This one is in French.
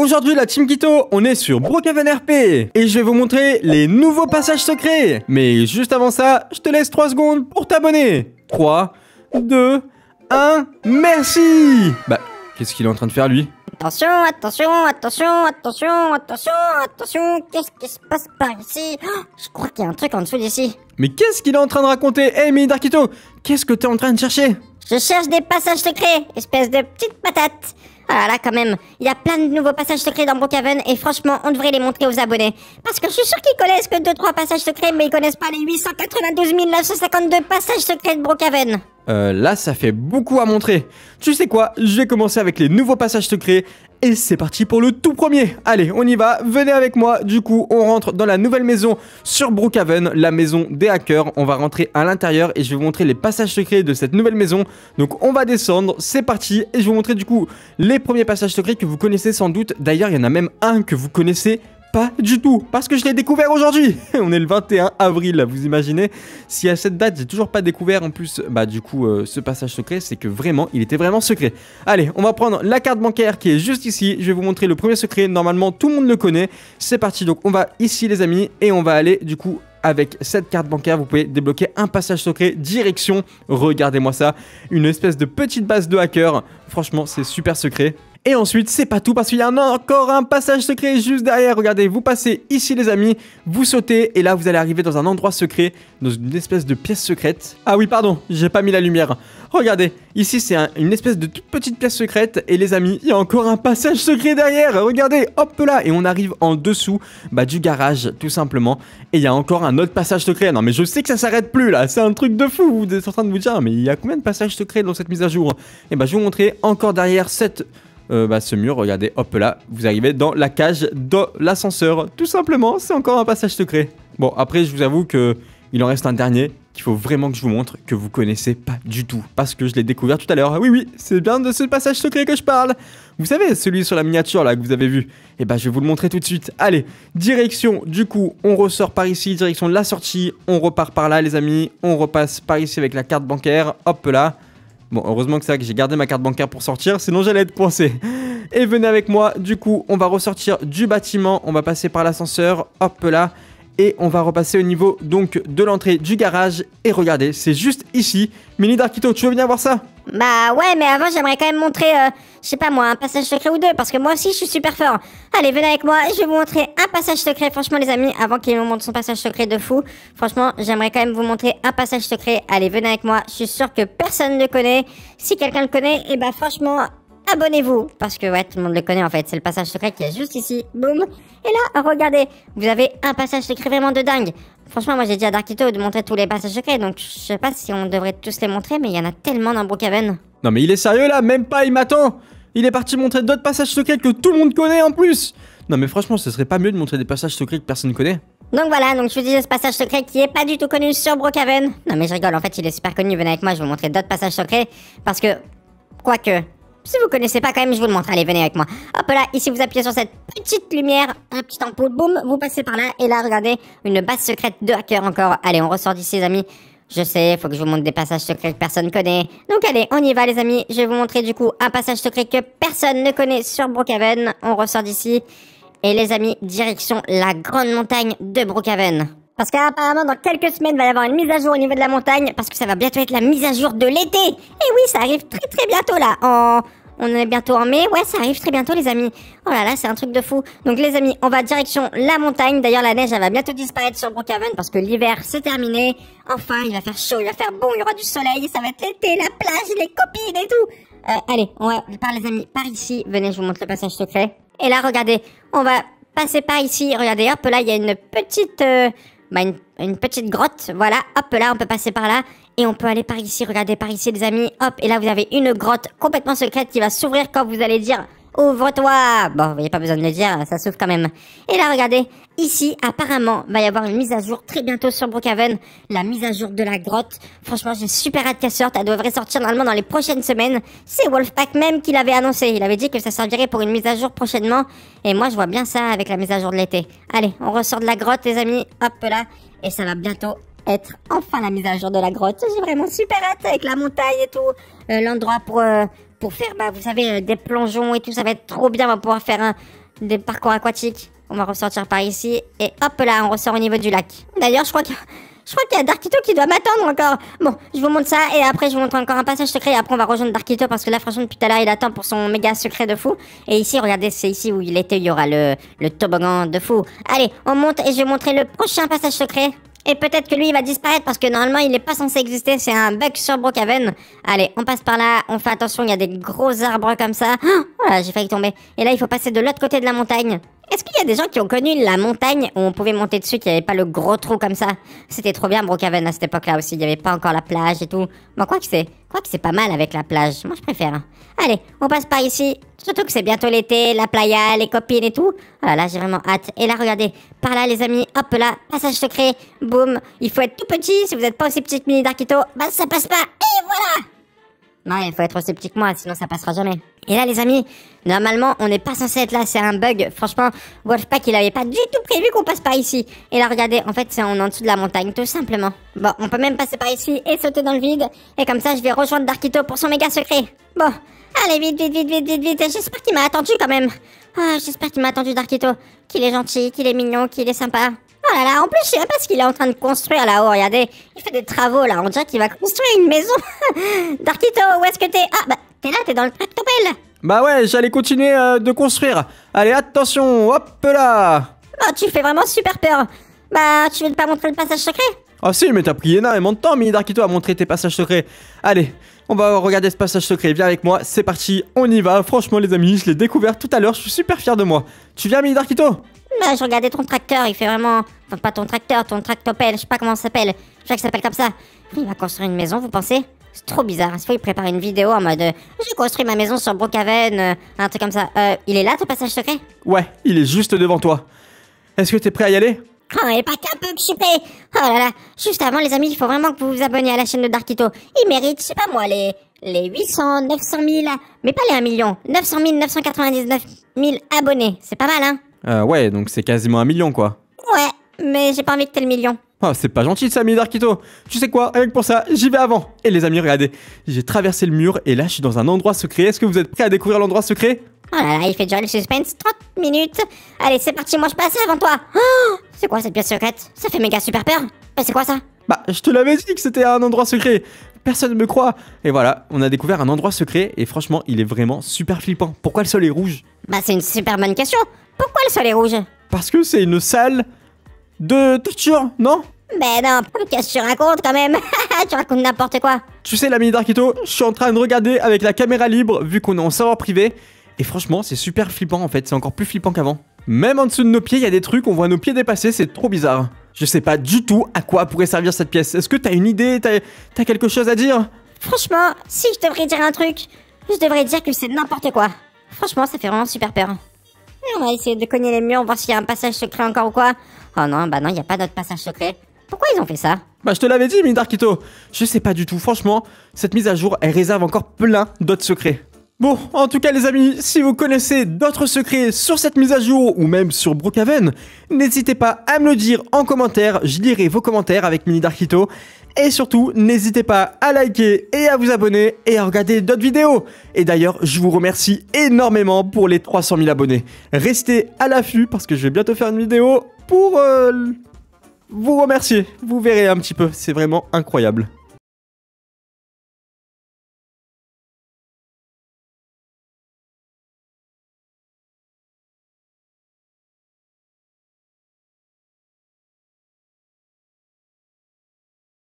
Aujourd'hui la Team Kito, on est sur Brookhaven RP et je vais vous montrer les nouveaux passages secrets. Mais juste avant ça, je te laisse 3 secondes pour t'abonner. 3, 2, 1, merci Bah, qu'est-ce qu'il est en train de faire lui Attention, attention, attention, attention, attention, attention, qu'est-ce qui se passe par ici oh, Je crois qu'il y a un truc en dessous d'ici. Mais qu'est-ce qu'il est en train de raconter Eh Darkito, qu'est-ce que t'es en train de chercher Je cherche des passages secrets, espèce de petite patate ah là quand même, il y a plein de nouveaux passages secrets dans Brookhaven et franchement, on devrait les montrer aux abonnés. Parce que je suis sûr qu'ils connaissent que 2-3 passages secrets, mais ils connaissent pas les 892 952 passages secrets de Brookhaven. Euh, là, ça fait beaucoup à montrer. Tu sais quoi, je vais commencer avec les nouveaux passages secrets et c'est parti pour le tout premier Allez, on y va, venez avec moi Du coup, on rentre dans la nouvelle maison sur Brookhaven, la maison des hackers. On va rentrer à l'intérieur et je vais vous montrer les passages secrets de cette nouvelle maison. Donc on va descendre, c'est parti Et je vais vous montrer du coup les premiers passages secrets que vous connaissez sans doute. D'ailleurs, il y en a même un que vous connaissez pas du tout, parce que je l'ai découvert aujourd'hui On est le 21 avril, vous imaginez Si à cette date, j'ai toujours pas découvert en plus, bah du coup, euh, ce passage secret, c'est que vraiment, il était vraiment secret. Allez, on va prendre la carte bancaire qui est juste ici, je vais vous montrer le premier secret, normalement tout le monde le connaît. C'est parti, donc on va ici les amis, et on va aller du coup avec cette carte bancaire, vous pouvez débloquer un passage secret direction, regardez-moi ça, une espèce de petite base de hacker, franchement c'est super secret. Et ensuite, c'est pas tout parce qu'il y a encore un passage secret juste derrière. Regardez, vous passez ici les amis, vous sautez et là vous allez arriver dans un endroit secret, dans une espèce de pièce secrète. Ah oui, pardon, j'ai pas mis la lumière. Regardez, ici c'est une espèce de toute petite pièce secrète et les amis, il y a encore un passage secret derrière. Regardez, hop là et on arrive en dessous bah, du garage tout simplement et il y a encore un autre passage secret. Non mais je sais que ça s'arrête plus là, c'est un truc de fou. Vous êtes en train de vous dire mais il y a combien de passages secrets dans cette mise à jour Et eh bah je vais vous montrer encore derrière cette euh, bah, ce mur, regardez, hop là, vous arrivez dans la cage de l'ascenseur. Tout simplement, c'est encore un passage secret. Bon, après, je vous avoue que il en reste un dernier qu'il faut vraiment que je vous montre, que vous connaissez pas du tout, parce que je l'ai découvert tout à l'heure. Ah oui, oui, c'est bien de ce passage secret que je parle. Vous savez, celui sur la miniature là que vous avez vu. Eh ben, je vais vous le montrer tout de suite. Allez, direction, du coup, on ressort par ici, direction de la sortie, on repart par là, les amis, on repasse par ici avec la carte bancaire, hop là. Bon, heureusement que ça, que j'ai gardé ma carte bancaire pour sortir, sinon j'allais être coincé. Et venez avec moi, du coup, on va ressortir du bâtiment, on va passer par l'ascenseur, hop là, et on va repasser au niveau donc de l'entrée du garage. Et regardez, c'est juste ici. Mini Darkito, tu veux venir voir ça bah ouais, mais avant j'aimerais quand même montrer, euh, je sais pas moi, un passage secret ou deux, parce que moi aussi je suis super fort. Allez, venez avec moi, je vais vous montrer un passage secret. Franchement les amis, avant qu'il me montre son passage secret de fou, franchement j'aimerais quand même vous montrer un passage secret. Allez, venez avec moi, je suis sûr que personne ne le connaît. Si quelqu'un le connaît, et eh bah ben, franchement, abonnez-vous parce que ouais, tout le monde le connaît en fait, c'est le passage secret qui est juste ici, boum. Et là, regardez, vous avez un passage secret vraiment de dingue. Franchement, moi j'ai dit à Darkito de montrer tous les passages secrets, donc je sais pas si on devrait tous les montrer, mais il y en a tellement dans Brookhaven. Non mais il est sérieux là, même pas, il m'attend Il est parti montrer d'autres passages secrets que tout le monde connaît en plus Non mais franchement, ce serait pas mieux de montrer des passages secrets que personne connaît donc voilà, donc je vous disais ce passage secret qui est pas du tout connu sur Brookhaven. Non mais je rigole, en fait il est super connu, venez avec moi, je vais vous montrer d'autres passages secrets. Parce que, quoique, si vous connaissez pas quand même, je vous le montre. Allez, venez avec moi. Hop là, ici vous appuyez sur cette petite lumière, un petit ampoule, boum, vous passez par là. Et là, regardez, une base secrète de hacker encore. Allez, on ressort d'ici les amis. Je sais, faut que je vous montre des passages secrets que personne connaît. Donc allez, on y va les amis. Je vais vous montrer du coup un passage secret que personne ne connaît sur Brookhaven. On ressort d'ici. Et les amis, direction la grande montagne de Brookhaven. Parce qu'apparemment, dans quelques semaines, va y avoir une mise à jour au niveau de la montagne, parce que ça va bientôt être la mise à jour de l'été. Et oui, ça arrive très très bientôt là. En... On est bientôt en mai. Ouais, ça arrive très bientôt, les amis. Oh là là, c'est un truc de fou. Donc, les amis, on va direction la montagne. D'ailleurs, la neige, elle va bientôt disparaître sur Brookhaven parce que l'hiver, c'est terminé. Enfin, il va faire chaud, il va faire bon, il y aura du soleil, ça va être l'été, la plage, les copines et tout. Euh, allez, on va par les amis, par ici. Venez, je vous montre le passage secret. Et là, regardez, on va passer par ici. Regardez, hop, là, il y a une petite... Euh, bah, une, petite grotte. Voilà, hop, là, on peut passer par là. Et on peut aller par ici, regardez, par ici, les amis. Hop, et là, vous avez une grotte complètement secrète qui va s'ouvrir quand vous allez dire « Ouvre-toi » Bon, vous n'avez pas besoin de le dire, ça s'ouvre quand même. Et là, regardez, Ici, apparemment, il va y avoir une mise à jour très bientôt sur Brookhaven, la mise à jour de la grotte. Franchement, j'ai super hâte qu'elle sorte. Elle devrait sortir normalement dans les prochaines semaines. C'est Wolfpack même qui l'avait annoncé. Il avait dit que ça servirait pour une mise à jour prochainement. Et moi, je vois bien ça avec la mise à jour de l'été. Allez, on ressort de la grotte, les amis. Hop là. Et ça va bientôt être enfin la mise à jour de la grotte. J'ai vraiment super hâte avec la montagne et tout. Euh, l'endroit pour, euh, faire, bah, vous savez, euh, des plongeons et tout. Ça va être trop bien. On va pouvoir faire des parcours aquatiques. On va ressortir par ici. Et hop là, on ressort au niveau du lac. D'ailleurs, je crois que... Je crois qu'il y a Darkito qui doit m'attendre encore. Bon, je vous montre ça et après je vous montre encore un passage secret. Et après on va rejoindre Darkito parce que là franchement depuis tout à l'heure il attend pour son méga secret de fou. Et ici regardez c'est ici où il était il y aura le, le toboggan de fou. Allez on monte et je vais montrer le prochain passage secret. Et peut-être que lui il va disparaître parce que normalement il n'est pas censé exister, c'est un bug sur Brookhaven. Allez, on passe par là, on fait attention, il y a des gros arbres comme ça. Oh, oh j'ai failli tomber. Et là il faut passer de l'autre côté de la montagne. Est-ce qu'il y a des gens qui ont connu la montagne où on pouvait monter dessus, qu'il n'y avait pas le gros trou comme ça C'était trop bien Brookhaven à cette époque-là aussi, il n'y avait pas encore la plage et tout. Bon, quoi que c'est, quoi que c'est pas mal avec la plage, moi je préfère. Allez, on passe par ici, surtout que c'est bientôt l'été, la playa, les copines et tout. Ah là, j'ai vraiment hâte. Et là, regardez, par là les amis, hop là, passage secret, boum. Il faut être tout petit, si vous n'êtes pas aussi petit que Mini Darkito, bah ça passe pas. Et voilà non, il faut être sceptique moi, sinon ça passera jamais. Et là, les amis, normalement, on n'est pas censé être là, c'est un bug. Franchement, Wolfpack, il avait pas du tout prévu qu'on passe par ici. Et là, regardez, en fait, c'est en, en dessous de la montagne, tout simplement. Bon, on peut même passer par ici et sauter dans le vide. Et comme ça, je vais rejoindre Darkito pour son méga secret. Bon, allez, vite, vite, vite, vite, vite, vite. J'espère qu'il m'a attendu quand même. Ah, j'espère qu'il m'a attendu Darkito. Qu'il est gentil, qu'il est mignon, qu'il est sympa. Oh là là, en plus, je sais pas ce qu'il est en train de construire là-haut, regardez. Il fait des travaux là, on dirait qu'il va construire une maison. Darkito, où est-ce que t'es Ah, bah, t'es là, t'es dans le tractopelle. Bah ouais, j'allais continuer euh, de construire. Allez, attention, hop là Oh, tu fais vraiment super peur. Bah, tu veux pas montrer le passage secret Ah si, mais t'as pris énormément de temps, Mini Darkito, à montrer tes passages secrets. Allez, on va regarder ce passage secret. Viens avec moi, c'est parti, on y va. Franchement, les amis, je l'ai découvert tout à l'heure, je suis super fier de moi. Tu viens, Mini Darkito Bah, je regardais ton tracteur, il fait vraiment Enfin, pas ton tracteur, ton tractopelle, je sais pas comment ça s'appelle. Je sais que ça s'appelle comme ça. Il va construire une maison, vous pensez C'est trop bizarre. Il prépare une vidéo en mode euh, J'ai construit ma maison sur Brookhaven, euh, un truc comme ça. Euh, il est là, ton passage secret Ouais, il est juste devant toi. Est-ce que t'es prêt à y aller Oh, et pas qu'un peu prêt Oh là là Juste avant, les amis, il faut vraiment que vous vous abonniez à la chaîne de Darkito. Il mérite, je sais pas moi, les... Les 800, 900 000, mais pas les 1 million. 900 000, 999 000 abonnés. C'est pas mal, hein euh, ouais, donc c'est quasiment un million, quoi. Ouais, mais j'ai pas envie de le million. Oh, c'est pas gentil ça, Darkito. Tu sais quoi, rien que pour ça, j'y vais avant. Et les amis, regardez, j'ai traversé le mur et là, je suis dans un endroit secret. Est-ce que vous êtes prêts à découvrir l'endroit secret Oh là là, il fait durer le suspense. 30 minutes. Allez, c'est parti, moi je passe avant toi. Oh, c'est quoi cette pièce secrète Ça fait méga super peur. Mais c'est quoi ça Bah, je te l'avais dit que c'était un endroit secret. Personne ne me croit. Et voilà, on a découvert un endroit secret et franchement, il est vraiment super flippant. Pourquoi le sol est rouge Bah, c'est une super bonne question. Pourquoi le sol est rouge Parce que c'est une salle de torture, non Ben non, qu'est-ce que tu racontes quand même Tu racontes n'importe quoi Tu sais, l'ami Darkito, je suis en train de regarder avec la caméra libre, vu qu'on est en savoir privé. Et franchement, c'est super flippant en fait, c'est encore plus flippant qu'avant. Même en dessous de nos pieds, il y a des trucs, on voit nos pieds dépasser, c'est trop bizarre. Je sais pas du tout à quoi pourrait servir cette pièce. Est-ce que t'as une idée T'as quelque chose à dire Franchement, si je devrais dire un truc, je devrais dire que c'est n'importe quoi. Franchement, ça fait vraiment super peur. On va essayer de cogner les murs, voir s'il y a un passage secret encore ou quoi. Oh non, bah non, il n'y a pas d'autre passage secret. Pourquoi ils ont fait ça Bah je te l'avais dit, Darkito. Je sais pas du tout, franchement, cette mise à jour, elle réserve encore plein d'autres secrets. Bon, en tout cas les amis, si vous connaissez d'autres secrets sur cette mise à jour ou même sur Brookhaven, n'hésitez pas à me le dire en commentaire, je lirai vos commentaires avec Mini Darkito. Et surtout, n'hésitez pas à liker et à vous abonner et à regarder d'autres vidéos. Et d'ailleurs, je vous remercie énormément pour les 300 000 abonnés. Restez à l'affût parce que je vais bientôt faire une vidéo pour euh, vous remercier. Vous verrez un petit peu, c'est vraiment incroyable.